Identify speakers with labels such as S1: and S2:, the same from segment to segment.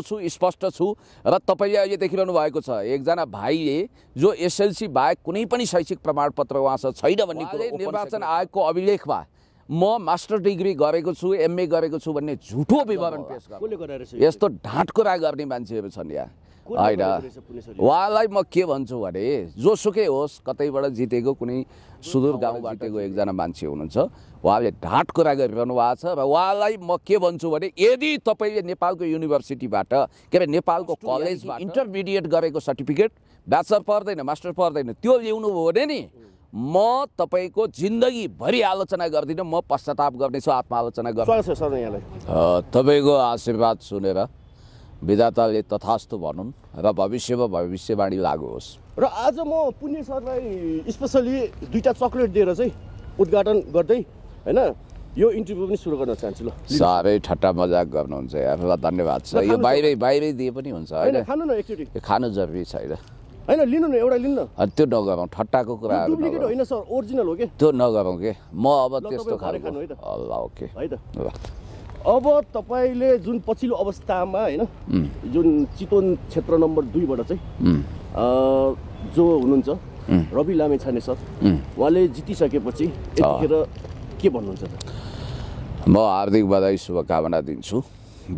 S1: सक्दो छु स्पष्ट छु र तपाईँले अहिले देखिरहनु भएको छ एकजना भाइले जो एसएलसी बाहेक कुनै पनि शैक्षिक प्रमाणपत्र उहाँसँग छैन भन्ने कुरो निर्वाचन आयोगको अभिलेखमा म मास्टर डिग्री गरेको छु एमए गरेको छु भन्ने झुठो विवरण पेस
S2: गर्छ यस्तो
S1: ढाँट कुरा गर्ने मान्छेहरू छन् यहाँ होइन उहाँलाई म के भन्छु भने जोसुकै होस् कतैबाट जितेको कुनै सुदूर गाउँ जितेको एकजना मान्छे हुनुहुन्छ उहाँले ढाँट कुरा गरिरहनु भएको छ र उहाँलाई म के भन्छु भने यदि तपाईँले नेपालको युनिभर्सिटीबाट के अरे नेपालको कलेजबाट इन्टरमिडिएट गरेको सर्टिफिकेट ब्याचलर पर्दैन मास्टर पर्दैन त्यो ल्याउनुभयो भने नि म तपाईँको जिन्दगीभरि आलोचना गर्दिनँ म पश्चाताप गर्नेछु आलोचना गर्छु तपाईँको आशीर्वाद सुनेर विधाताले तथास्तु भनौँ र भविष्यमा भविष्यवाणी लागु होस्
S2: र आज म पुण्य सरलाई स्पेसली दुईवटा चक्लेट दिएर चाहिँ उद्घाटन गर्दै होइन यो इन्टरभ्यू पनि सुरु गर्न चाहन्छु ल
S1: साह्रै ठट्टा मजाक गर्नुहुन्छ यहाँलाई धन्यवाद छ यो बाहिरै बाहिरै दिए पनि हुन्छ होइन खानु न एकचोटि खानु जरुरी छैन होइन लिनु न एउटा लिनु न त्यो नगरौँ ठट्टाको कुरा होइन
S2: सर ओरिजिनल हो कि
S1: त्यो नगरौँ कि म अब त्यस्तो खानु
S2: ओके है त ल अब तपाईँले जुन पछिल्लो अवस्थामा होइन जुन चितवन क्षेत्र नम्बर दुईबाट चाहिँ जो हुनुहुन्छ रवि लामे छाने सर उहाँले जितिसकेपछि यतिखेर के भन्नुहुन्छ
S1: म हार्दिक बधाई शुभकामना दिन्छु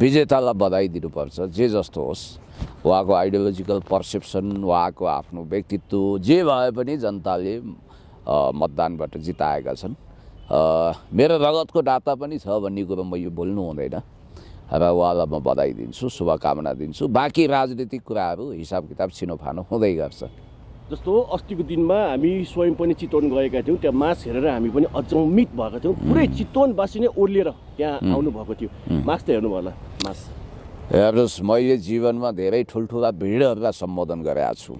S1: विजेतालाई बधाई दिनुपर्छ जे जस्तो होस् उहाँको आइडियोलोजिकल पर्सेप्सन उहाँको आफ्नो व्यक्तित्व जे भए पनि जनताले मतदानबाट जिताएका छन् मेरो रगतको नाता पनि छ भन्ने कुरो म यो बोल्नु हुँदैन र उहाँलाई म बधाई दिन्छु शुभकामना दिन्छु बाँकी राजनीतिक कुराहरू हिसाब किताब छिनोफानो हुँदै गर्छ
S2: जस्तो अस्तिको दिनमा हामी स्वयं पनि चितवन गएका थियौँ त्यहाँ मास हेरेर हामी पनि अचम्मित भएका थियौँ पुरै चितवनवासी नै ओर्लिएर त्यहाँ आउनुभएको थियो मास त हेर्नु होला मास
S1: हेर्नुहोस् मैले जीवनमा धेरै ठुल्ठुला भिडहरूलाई सम्बोधन गरेका छु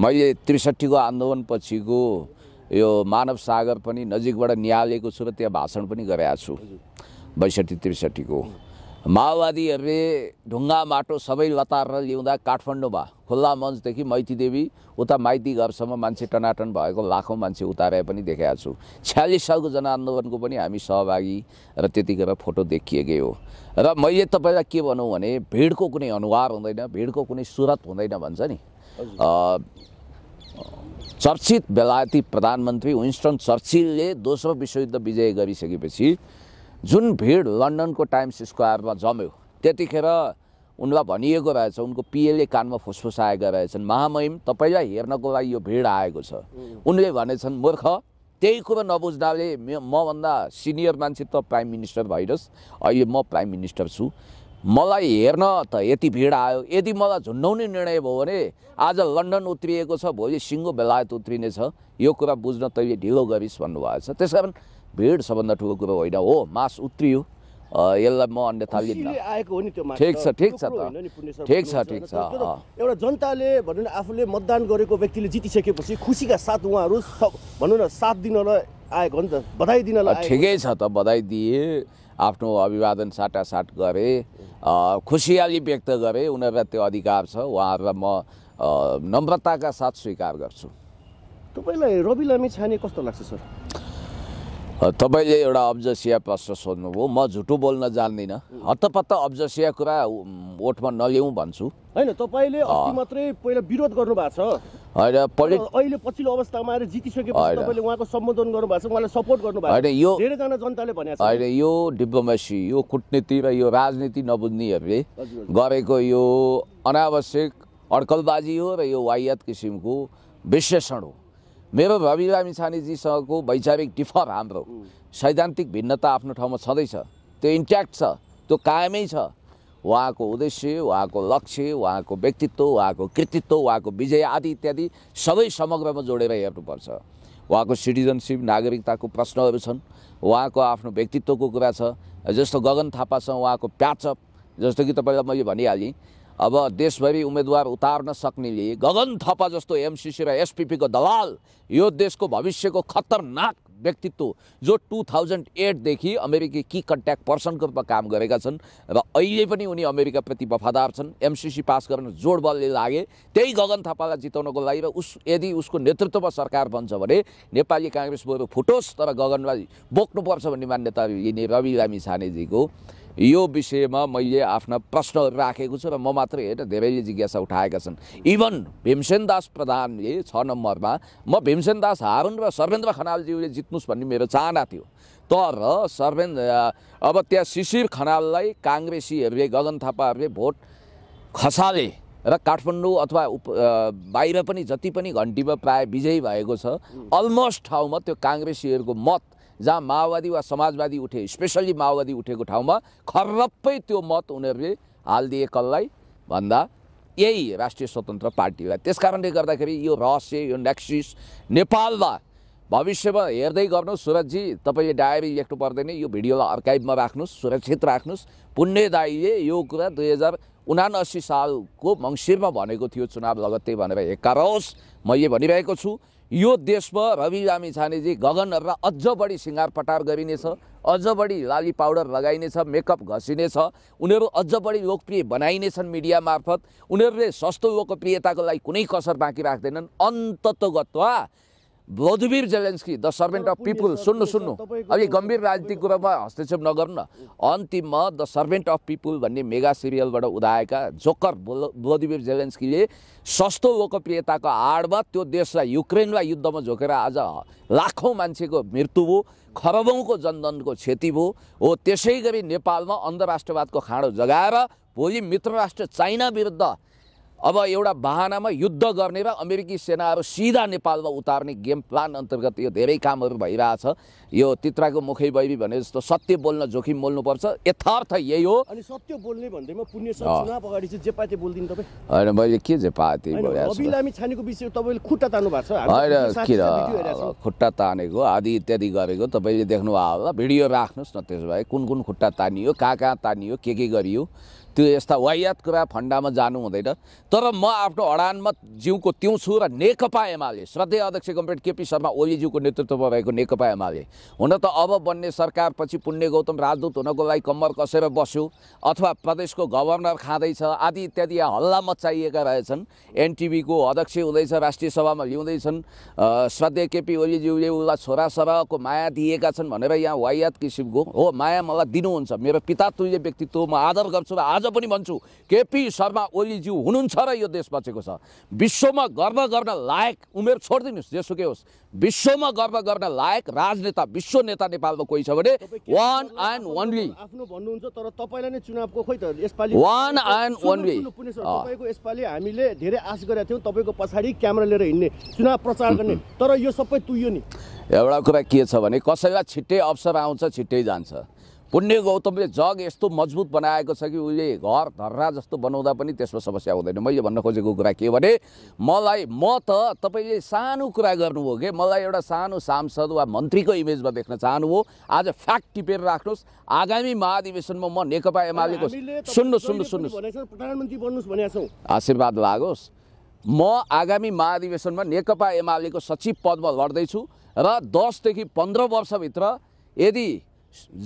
S1: मैले त्रिसठीको आन्दोलनपछिको यो मानव सागर पनि नजिकबाट निहालेको छु र त्यहाँ भाषण पनि गराएको छु बैसठी त्रिसठीको माओवादीहरूले ढुङ्गा माटो सबै लतारेर ल्याउँदा काठमाडौँमा खुल्ला मञ्चदेखि मैतीदेवी उता माइती घरसम्म मान्छे टनाटन भएको लाखौँ मान्छे उतारे पनि देखाएको छु छ्यालिस सालको जनआन्दोलनको पनि हामी सहभागी र त्यतिखेर फोटो देखिएकै हो र मैले तपाईँलाई के भनौँ भने भिडको कुनै अनुहार हुँदैन भिडको कुनै सुरत हुँदैन भन्छ नि चर्चित बेलायती प्रधानमन्त्री विन्स्टन चर्चिलले दोस्रो विश्वयुद्ध विजय गरिसकेपछि जुन भिड लन्डनको टाइम्स स्क्वायरमा जम्यो त्यतिखेर उनलाई भनिएको रहेछ उनको पिएलए कानमा फुसफुस आएका रहेछन् महामहिम तपाईँलाई हेर्नको लागि यो भिड आएको छ उनले भनेछन् मूर्ख त्यही कुरो नबुझ्दाले मभन्दा सिनियर मान्छे त प्राइम मिनिस्टर भइरहोस् अहिले म प्राइम मिनिस्टर छु मलाई हेर्न त यति भिड आयो यदि मलाई झुन्डाउने निर्णय भयो भने आज लन्डन उत्रिएको छ भोलि सिङ्गो बेलायत उत्रिनेछ यो कुरा बुझ्न तैँले ढिलो गरिस् भन्नुभएको छ त्यस कारण भिड सबभन्दा ठुलो कुरो होइन हो मास उत्रियो यसलाई म अन्यथा लिन्न
S2: ठिक छ ठिक छ त ठिक छ ठिक छ एउटा जनताले भनौँ न आफूले मतदान गरेको व्यक्तिले जितिसकेपछि खुसीका साथ उहाँहरू भनौँ न साथ दिनलाई आएको हो नि त बधाई दिनलाई ठिकै छ
S1: त बधाई दिए आफ्नो अभिवादन साटासाट गरे खुसियाली व्यक्त गरे उनीहरूलाई त्यो अधिकार छ उहाँहरूलाई म नम्रताका साथ स्वीकार गर्छु
S2: तपाईँलाई रवि लामी छाने कस्तो लाग्छ सर
S1: तपाईँले एउटा अब्जसिया प्रश्न सोध्नुभयो म झुटो बोल्न जान्दिनँ हत्तपत्त अब्जसिया कुरा ओठमा
S2: नल्याउँ भन्छु होइन तपाईँले मात्रै पहिला विरोध गर्नु भएको छ होइन अहिले पछिल्लो अवस्थामा आएर जितिसकेपछि तपाईँले उहाँको सम्बोधन गर्नु भएको छ उहाँलाई सपोर्ट गर्नु भएको होइन यो धेरैजना जनताले भनेको होइन
S1: यो डिप्लोमेसी यो कुटनीति र यो राजनीति नबुझ्नेहरूले गरेको यो अनावश्यक अड्कलबाजी हो र यो वायत किसिमको विश्लेषण हो मेरो रवि लामिछानेजीसँगको वैचारिक डिफर हाम्रो सैद्धान्तिक भिन्नता आफ्नो ठाउँमा छँदैछ त्यो इन्ट्याक्ट छ त्यो कायमै छ उहाँको उद्देश्य उहाँको लक्ष्य उहाँको व्यक्तित्व उहाँको कृतित्व उहाँको विजय आदि इत्यादि सबै समग्रमा जोडेर हेर्नुपर्छ उहाँको सिटिजनसिप नागरिकताको प्रश्नहरू छन् उहाँको आफ्नो व्यक्तित्वको कुरा छ जस्तो गगन थापासँग उहाँको प्याचअप जस्तो कि तपाईँलाई मैले भनिहालेँ अब देशभरि उम्मेदवार उतार्न सक्नेले गगन थापा जस्तो एमसिसी र एसपिपीको दलाल यो देशको भविष्यको खतरनाक व्यक्तित्व जो टु थाउजन्ड एटदेखि अमेरिकी कि कन्ट्याक्ट पर्सनको रूपमा काम गरेका छन् र अहिले पनि उनी अमेरिकाप्रति वफादार छन् एमसिसी पास गर्न जोड बलले लागे त्यही गगन थापालाई जिताउनको लागि र उस यदि उसको नेतृत्वमा सरकार बन्छ भने नेपाली काङ्ग्रेस बरु फुटोस् तर गगनलाई बोक्नुपर्छ भन्ने मान्यता यिनी रवि लामी छानेजीको यो विषयमा मैले आफ्ना प्रश्नहरू राखेको छु र म मात्रै होइन धेरैले जिज्ञासा उठाएका छन् इभन भीमसेन दास प्रधानले छ नम्बरमा म भीमसेन दास हारुन र सर्वेन्द्र खनालज्यूले जित्नुहोस् भन्ने मेरो चाहना थियो तर सर्वेन्द्र अब त्यहाँ शिशिर खनाललाई काङ्ग्रेसीहरूले गगन थापाहरूले भोट खसाले र काठमाडौँ अथवा उप बाहिर पनि जति पनि घन्टीमा प्रायः विजयी भएको छ अलमोस्ट ठाउँमा त्यो काङ्ग्रेसीहरूको मत जहाँ माओवादी वा समाजवादी उठे स्पेसल्ली माओवादी उठेको ठाउँमा खरप्पै त्यो मत उनीहरूले हालिदिए कसलाई भन्दा यही राष्ट्रिय स्वतन्त्र पार्टीलाई त्यस कारणले गर्दाखेरि यो रहस्य यो नेक्सिस नेपालमा भविष्यमा हेर्दै गर्नुहोस् सुरजजी तपाईँले डायरी लेख्नु पर्दैन यो भिडियोलाई अर्काइभमा राख्नुहोस् सुरक्षित राख्नुहोस् पुण्यदायीले यो कुरा दुई हजार उनासी सालको मङ्सिरमा भनेको थियो चुनाव लगत्तै भनेर हेक्का रहोस् म यही भनिरहेको छु यो देशमा रवि रामी छानेजी गगनहरूलाई अझ बढी सिँगार पटार गरिनेछ अझ बढी लाली पाउडर लगाइनेछ मेकअप घसिनेछ उनीहरू अझ बढी लोकप्रिय बनाइनेछन् मिडिया मार्फत उनीहरूले सस्तो लोकप्रियताको लागि कुनै कसर बाँकी राख्दैनन् अन्तत्व Volodymyr Zelensky the servant of people सुन्नु सुन्नु अब यो गम्भीर राजनीतिक कुरामा हस्तक्षेप नगर्न न अन्तिममा द सर्भेन्ट अफ पिपुल भन्ने मेगा सिरियलबाट उदाएका जोकर भ्लोदिमिर जेलेन्स्कीले सस्तो लोकप्रियताको आडमा त्यो देशलाई युक्रेनलाई युद्धमा झोकेर आज लाखौँ मान्छेको मृत्यु भयो खरबौँको जनधनको क्षति भयो हो त्यसै गरी नेपालमा अन्तर्राष्ट्रवादको खाँडो जगाएर भोलि मित्र राष्ट्र चाइना विरुद्ध अब एउटा बाहनामा युद्ध गर्ने र अमेरिकी सेनाहरू सिधा नेपालमा उतार्ने गेम प्लान अन्तर्गत यो धेरै कामहरू भइरहेछ यो तित्राको मुखै बैरी भने जस्तो सत्य बोल्न जोखिम बोल्नुपर्छ यथार्थ यही हो
S2: अनि सत्य बोल्ने भन्दैमा पुण्य अगाडि चाहिँ तपाईँ होइन
S1: मैले के जेपाती पाते
S2: छानेको विषय तपाईँले खुट्टा तान्नु भएको छ होइन किन
S1: खुट्टा तानेको आदि इत्यादि गरेको तपाईँले देख्नुभयो होला भिडियो राख्नुहोस् न त्यसो भए कुन कुन खुट्टा तानियो कहाँ कहाँ तानियो के के गरियो त्यो यस्ता वाहियात कुरा फन्डामा जानु हुँदैन तर म आफ्नो अडानमा जिउको त्यो छु र नेकपा एमाले श्रद्धेय अध्यक्ष कम्प्रेड केपी शर्मा ओलीज्यूको नेतृत्वमा भएको नेकपा एमाले हुन त अब बन्ने सरकारपछि पुण्य गौतम राजदूत हुनको लागि कम्मर कसेर बस्यो अथवा प्रदेशको गभर्नर खाँदैछ आदि इत्यादि यहाँ हल्ला मचाइएका रहेछन् एनटिभीको अध्यक्ष हुँदैछ राष्ट्रिय सभामा ल्याउँदैछन् श्रद्धेय केपी ओलीज्यूले उसलाई छोरा सरको माया दिएका छन् भनेर यहाँ वाहियात किसिमको हो माया मलाई दिनुहुन्छ मेरो पिता तुल्य व्यक्तित्व म आदर गर्छु र आज पनि भन्छु केपी शर्मा ओलीज्यू हुनुहुन्छ र यो देश बचेको छ विश्वमा गर्व गर्न लायक उमेर छोडिदिनुहोस् जेसुकै होस् विश्वमा गर्व गर्न लायक राजनेता विश्व नेता नेपालमा कोही छ भने
S2: वान एन्ड ओन्ली आफ्नो भन्नुहुन्छ तर तपाईँलाई नै चुनावको खोइ त यसपालि वान एन्ड ओन्ली तपाईँको यसपालि हामीले धेरै आश गरेका थियौँ तपाईँको पछाडि क्यामेरा लिएर हिँड्ने चुनाव प्रचार गर्ने तर यो सबै तुयो नि
S1: एउटा कुरा के छ भने कसैलाई छिट्टै अवसर आउँछ छिट्टै जान्छ पुण्य गौतमले जग यस्तो मजबुत बनाएको छ कि उसले घर धर्रा जस्तो बनाउँदा पनि त्यसमा समस्या हुँदैन मैले भन्न खोजेको कुरा के भने मलाई म त तपाईँले सानो कुरा गर्नुभयो कि मलाई एउटा सानो सांसद वा मन्त्रीको इमेजमा देख्न चाहनु हो आज फ्याक्ट टिपेर राख्नुहोस् आगामी महाधिवेशनमा म नेकपा एमालेको सुन्नु सुन्नु सुन्नु
S2: प्रधानमन्त्री
S1: आशीर्वाद लागोस् म आगामी महाधिवेशनमा नेकपा एमालेको सचिव पदमा लड्दैछु र दसदेखि पन्ध्र वर्षभित्र यदि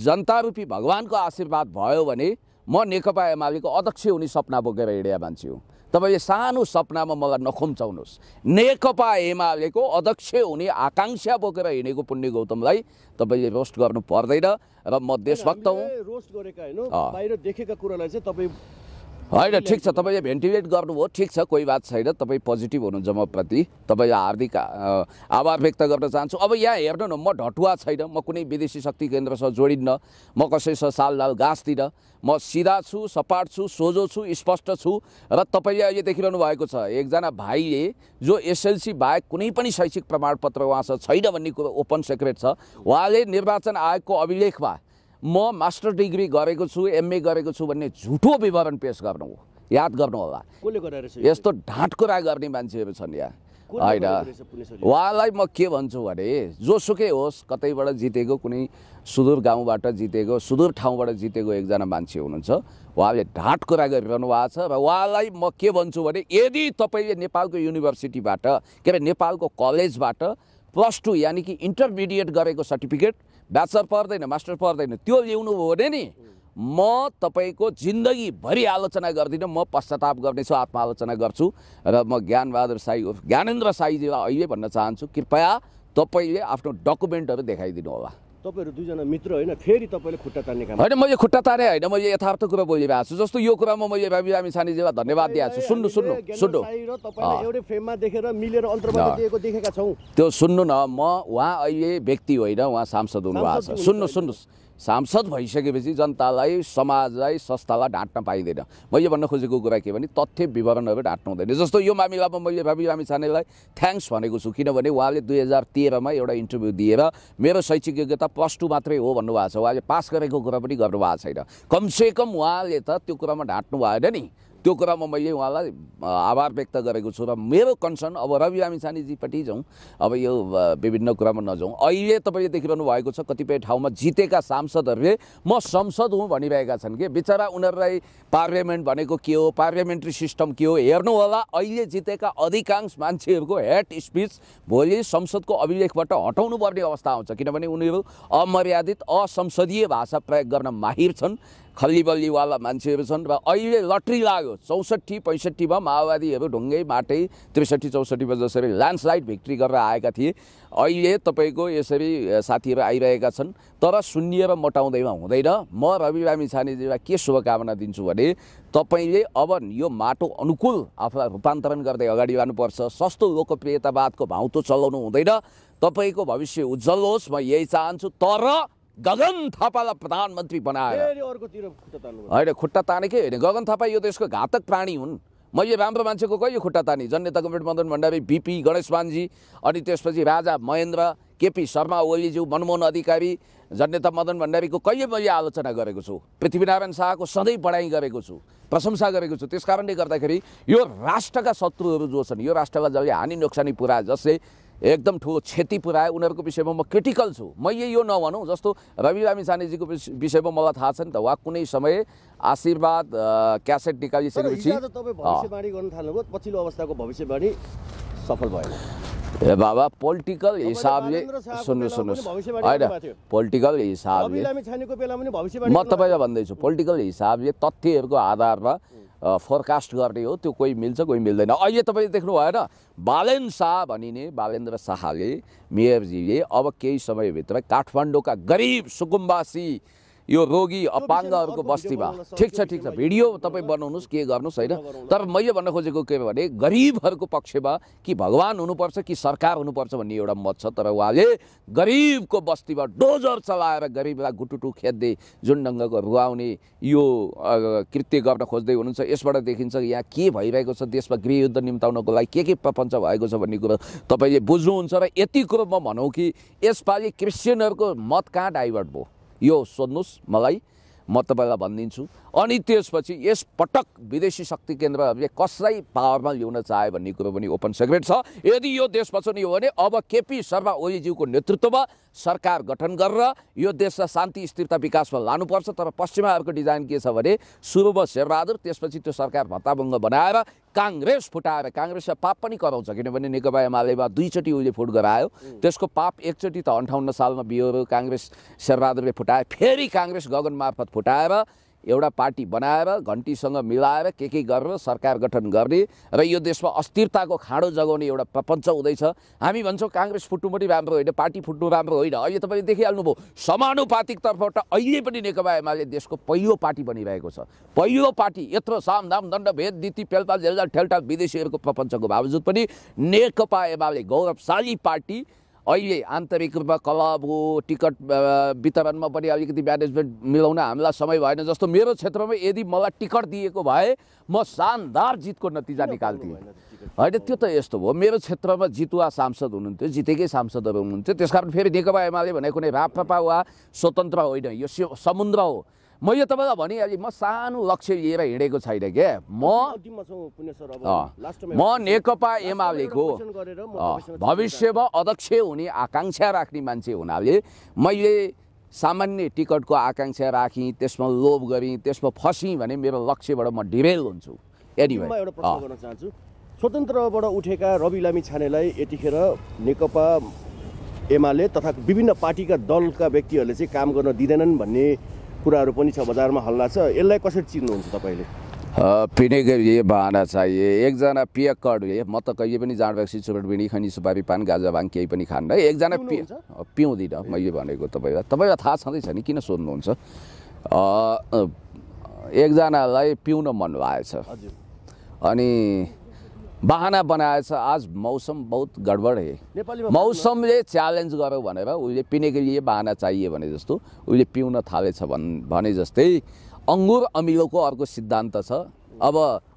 S1: जनतारूपी भगवान्को आशीर्वाद भयो भने म नेकपा एमालेको अध्यक्ष हुने सपना बोकेर हिँडेका मान्छे हुँ तपाईँले सानो सपनामा मलाई नखुम्चाउनुहोस् नेकपा एमालेको अध्यक्ष हुने आकाङ्क्षा बोकेर हिँडेको पुण्य गौतमलाई तपाईँले रोस्ट गर्नु पर्दैन र म देशभक्त हुँ
S2: रोस्ट गरेका होइन बाहिर देखेका कुरालाई चाहिँ तपाईँ
S1: होइन ठिक छ तपाईँले भेन्टिलेट गर्नुभयो ठिक छ कोही बात छैन तपाईँ पोजिटिभ हुनुहुन्छ म प्रति तपाईँलाई हार्दिक आभार व्यक्त गर्न चाहन्छु अब यहाँ हेर्नु न म ढटुवा छैन म कुनै विदेशी शक्ति केन्द्रसँग जोडिन्न म कसैसँग साल गाँसतिर म सिधा छु सपाट छु सोझो छु स्पष्ट छु र तपाईँले अहिले देखिरहनु भएको छ एकजना भाइले जो एसएलसी बाहेक कुनै पनि शैक्षिक प्रमाणपत्र उहाँसँग छैन भन्ने कुरो ओपन सेक्रेट छ उहाँले निर्वाचन आयोगको अभिलेखमा म मास्टर डिग्री गरेको छु एमए गरेको छु भन्ने झुटो विवरण पेस गर्नु हो याद गर्नु होला यस्तो ढाँट कुरा गर्ने मान्छेहरू छन् यहाँ होइन उहाँलाई म के भन्छु भने जोसुकै होस् कतैबाट जितेको कुनै सुदूर गाउँबाट जितेको सुदूर ठाउँबाट जितेको एकजना मान्छे हुनुहुन्छ उहाँले ढाँट कुरा गरिरहनु भएको छ र उहाँलाई म के भन्छु भने यदि तपाईँले नेपालको युनिभर्सिटीबाट के अरे नेपालको कलेजबाट प्लस टू यानि कि इन्टरमिडिएट गरेको सर्टिफिकेट ब्याचलर पर्दैन मास्टर पर्दैन त्यो ल्याउनु हो भने नि म तपाईँको जिन्दगीभरि आलोचना गर्दिनँ म पश्चाताप गर्नेछु आलोचना गर्छु र म ज्ञानबहादुर साई ज्ञानेन्द्र साईजीलाई अहिले भन्न चाहन्छु कृपया तपाईँले आफ्नो डकुमेन्टहरू देखाइदिनु होला
S2: तपाईँहरू दुईजना मित्र होइन फेरि तपाईँले खुट्टा तान्ने काम
S1: होइन मैले खुट्टा ताने होइन मैले यथार्थ कुरा बोलिरहेको छु जस्तो यो कुरामा मैले बिरामी सानीजीलाई धन्यवाद दिएको छु सुन्नु सुन्नु सुन्नु
S2: एउटै फ्रेममा देखेर मिलेर अन्तर्वार्ता दिएको देखेका छौँ
S1: त्यो सुन्नु न म उहाँ अहिले व्यक्ति होइन उहाँ सांसद हुनुभएको छ सुन्नु सुन्नुहोस् सांसद भइसकेपछि जनतालाई समाजलाई संस्थालाई ढाँट्न पाइँदैन मैले भन्न खोजेको कुरा के भने तथ्य विवरणहरू ढाँट्नु हुँदैन जस्तो यो मामिलामा मैले भावी लामी छानेलाई थ्याङ्क्स भनेको छु किनभने उहाँले दुई हजार तेह्रमा एउटा इन्टरभ्यू दिएर मेरो शैक्षिक योग्यता प्लस टू मात्रै हो भन्नुभएको छ उहाँले पास गरेको कुरा पनि गर्नुभएको छैन कमसेकम उहाँले त त्यो कुरामा ढाँट्नु भएन नि त्यो कुरामा मैले उहाँलाई आभार व्यक्त गरेको छु र मेरो कन्सर्न अब रवि लामिछानेजीपट्टि जाउँ अब यो विभिन्न कुरामा नजाउँ अहिले तपाईँले देखिरहनु भएको छ कतिपय ठाउँमा जितेका सांसदहरूले म संसद हुँ भनिरहेका छन् कि बिचरा उनीहरूलाई पार्लियामेन्ट भनेको के हो पार्लियामेन्ट्री सिस्टम के हो हेर्नु होला अहिले जितेका अधिकांश मान्छेहरूको हेड स्पिच भोलि संसदको अभिलेखबाट हटाउनुपर्ने अवस्था आउँछ किनभने उनीहरू अमर्यादित असंसदीय भाषा प्रयोग गर्न माहिर छन् खल्लीबल्लीवाला मान्छेहरू छन् र अहिले लट्री लाग्यो चौसठी पैँसठीमा माओवादीहरू ढुङ्गै माटै त्रिसठी चौसठीमा जसरी ल्यान्डस्लाइड भिक्ट्री गरेर आएका थिए अहिले तपाईँको यसरी साथीहरू आइरहेका छन् तर र मोटाउँदैमा हुँदैन म रवि रविरामी छानेजीलाई के शुभकामना दिन्छु भने तपाईँले अब यो माटो अनुकूल आफूलाई रूपान्तरण गर्दै अगाडि लानुपर्छ सस्तो लोकप्रियतावादको त चलाउनु हुँदैन तपाईँको भविष्य उज्जवल होस् म यही चाहन्छु तर गगन थापालाई प्रधानमन्त्री बनाएर
S2: होइन
S1: खुट्टा तानेकै होइन गगन थापा यो देशको घातक प्राणी हुन् मैले राम्रो मान्छेको कहिले खुट्टा ताने जननेता कमरेड मदन भण्डारी बिपी गणेशमानजी अनि त्यसपछि राजा महेन्द्र केपी शर्मा ओलीज्यू मनमोहन अधिकारी जननेता मदन भण्डारीको कहिले मैले आलोचना गरेको छु पृथ्वीनारायण शाहको सधैँ बढाइ गरेको छु प्रशंसा गरेको छु त्यस कारणले गर्दाखेरि यो राष्ट्रका शत्रुहरू जो छन् यो राष्ट्रलाई जसले हानि नोक्सानी पुरा जसले एकदम ठुलो क्षति पुऱ्याए उनीहरूको विषयमा म क्रिटिकल छु मैले यो नभनौँ जस्तो रवि रामी सानेजीको विषयमा मलाई थाहा छ नि त वा कुनै समय आशीर्वाद क्यासेट निकालिसकेपछि
S2: पछिल्लो अवस्थाको भविष्यवाणी सफल भयो
S1: ए बाबा पोलिटिकल हिसाबले सुन्नु सुन्नुहोस् होइन पोलिटिकल हिसाबले
S2: म तपाईँलाई
S1: भन्दैछु पोलिटिकल हिसाबले तथ्यहरूको आधारमा फोरकास्ट गर्ने हो त्यो कोही मिल्छ कोही मिल्दैन अहिले तपाईँले देख्नु भएन बालेन शाह भनिने बालेन्द्र शाहले मेयरजीले अब केही समयभित्र काठमाडौँका गरिब सुकुम्बासी यो रोगी अपाङ्गहरूको बस्तीमा ठिक छ ठिक छ भिडियो तपाईँ बनाउनुहोस् के गर्नुहोस् होइन तर मैले भन्न खोजेको के भने गरिबहरूको पक्षमा कि भगवान् हुनुपर्छ कि सरकार हुनुपर्छ भन्ने एउटा मत छ तर उहाँले गरिबको बस्तीमा डोजर चलाएर गरिबलाई गुटुटु खेद्दै जुन ढङ्गको रुवाउने यो कृत्य गर्न खोज्दै हुनुहुन्छ यसबाट देखिन्छ यहाँ के भइरहेको छ देशमा गृहयुद्ध निम्ताउनको लागि के के प्रपञ्च भएको छ भन्ने कुरो तपाईँले बुझ्नुहुन्छ र यति कुरो म भनौँ कि यसपालि क्रिस्चियनहरूको मत कहाँ डाइभर्ट भयो यो सोध्नुहोस् मलाई म तपाईँलाई भनिदिन्छु अनि त्यसपछि यस पटक विदेशी शक्ति केन्द्रहरूले कसलाई पावरमा ल्याउन चाहे भन्ने कुरो पनि ओपन सेक्रेट छ यदि यो देश पछाडि हो भने अब केपी शर्मा ओलीज्यूको नेतृत्वमा सरकार गठन गरेर यो देशलाई शान्ति स्थिरता विकासमा लानुपर्छ तर पश्चिमाहरूको डिजाइन के छ भने सुरुमा शेरबहादुर त्यसपछि त्यो सरकार भत्ताभङ्ग बनाएर काङ्ग्रेस फुटाएर काङ्ग्रेसलाई पाप पनि कराउँछ किनभने नेकपा एमालेमा दुईचोटि उसले फुट गरायो त्यसको पाप एकचोटि त अन्ठाउन्न सालमा बिहोरो काङ्ग्रेस शेरबहादुरले फुटायो फेरि काङ्ग्रेस गगन मार्फत फुटाएर एउटा पार्टी बनाएर घन्टीसँग मिलाएर के के गरेर सरकार गठन गर्ने र यो देशमा अस्थिरताको खाँडो जगाउने एउटा प्रपञ्च हुँदैछ हामी भन्छौँ काङ्ग्रेस फुट्नु पनि राम्रो होइन पार्टी फुट्नु राम्रो होइन अहिले तपाईँले देखिहाल्नुभयो तर्फबाट अहिले पनि नेकपा एमाले देशको पहिलो पार्टी बनिरहेको छ पहिलो पार्टी यत्रो साम दाम दण्ड भेद दिती पेलपाल झेलजाल ठेलटाल विदेशीहरूको प्रपञ्चको बावजुद पनि नेकपा एमाले गौरवशाली पार्टी अहिले आन्तरिक रूपमा क्लबको टिकट वितरणमा पनि अलिकति म्यानेजमेन्ट मिलाउन हामीलाई समय भएन जस्तो मेरो क्षेत्रमा यदि मलाई टिकट दिएको भए म शानदार जितको नतिजा निकाल्थेँ होइन त्यो त यस्तो भयो मेरो क्षेत्रमा जितुवा सांसद हुनुहुन्थ्यो जितेकै सांसदहरू हुनुहुन्थ्यो त्यस कारण फेरि नेकपा एमाले भने कुनै रापपा वा स्वतन्त्र होइन यो समुद्र हो मैले तपाईँलाई भने म सानो लक्ष्य लिएर हिँडेको छैन के म
S2: नेकपा एमालेको भविष्यमा
S1: अध्यक्ष हुने आकाङ्क्षा राख्ने मान्छे हुनाले मैले सामान्य टिकटको आकाङ्क्षा राखेँ त्यसमा लोभ गरेँ त्यसमा फसेँ भने मेरो लक्ष्यबाट म डिरेल हुन्छु एनिवे प्रश्न गर्न
S2: चाहन्छु स्वतन्त्रबाट उठेका रवि लामी छानेलाई यतिखेर नेकपा एमाले तथा विभिन्न पार्टीका दलका व्यक्तिहरूले चाहिँ काम गर्न दिँदैनन् भन्ने कुराहरू पनि छ बजारमा हल्ला छ यसलाई कसरी चिन्नुहुन्छ तपाईँले
S1: पिने यो लिए चाहिए एकजना पिया कड म त कहिले पनि जाँड भएको चुपेट बिँडी खनि सुपारी पान गाजा भाङ केही पनि खान्न है एकजना पि पिउँदिनँ मैले भनेको तपाईँलाई तपाईँलाई थाहा छँदैछ नि किन सोध्नुहुन्छ एकजनालाई पिउन मन लागेछ अनि बहाना बनाएछ आज मौसम बहुत गडबड है मौसमले च्यालेन्ज गर्यो भनेर उसले पिनेको लिए बहाना चाहियो भने जस्तो उसले पिउन थालेछ भन् भने जस्तै अङ्गुर अमिलोको अर्को सिद्धान्त छ अब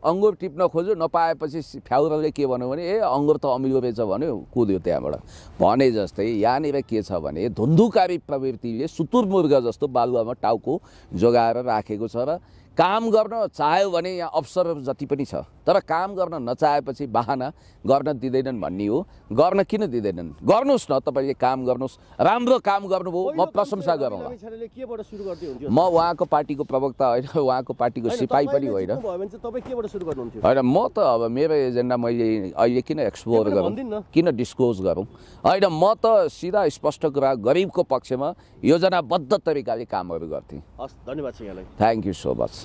S1: अङ्गुर टिप्न खोज्यो नपाएपछि फ्याउराले के भन्यो भने ए अङ्गुर त अमिलो रहेछ भन्यो कुद्यो त्यहाँबाट भने जस्तै यहाँनिर के छ भने धुन्धुकारी प्रवृत्तिले सुतुरमुर्ग जस्तो बालुवामा टाउको जोगाएर राखेको छ र काम गर्न चाह्यो भने यहाँ अवसर जति पनि छ तर काम गर्न नचाहेपछि बाहना गर्न दिँदैनन् भन्ने हो गर्न किन दिँदैनन् गर्नुहोस् न तपाईँले काम गर्नुहोस् राम्रो काम गर्नुभयो म प्रशंसा
S2: गरौँला म उहाँको
S1: पार्टीको प्रवक्ता होइन उहाँको पार्टीको सिपाही पनि होइन
S2: होइन म
S1: त अब मेरो एजेन्डा मैले अहिले किन एक्सप्लोर गरौँ किन डिस्क्लोज गरौँ होइन म त सिधा स्पष्ट कुरा गरिबको पक्षमा योजनाबद्ध तरिकाले कामहरू गर्थेँ
S2: हस् धन्यवाद यहाँलाई
S1: थ्याङ्क यू सो मच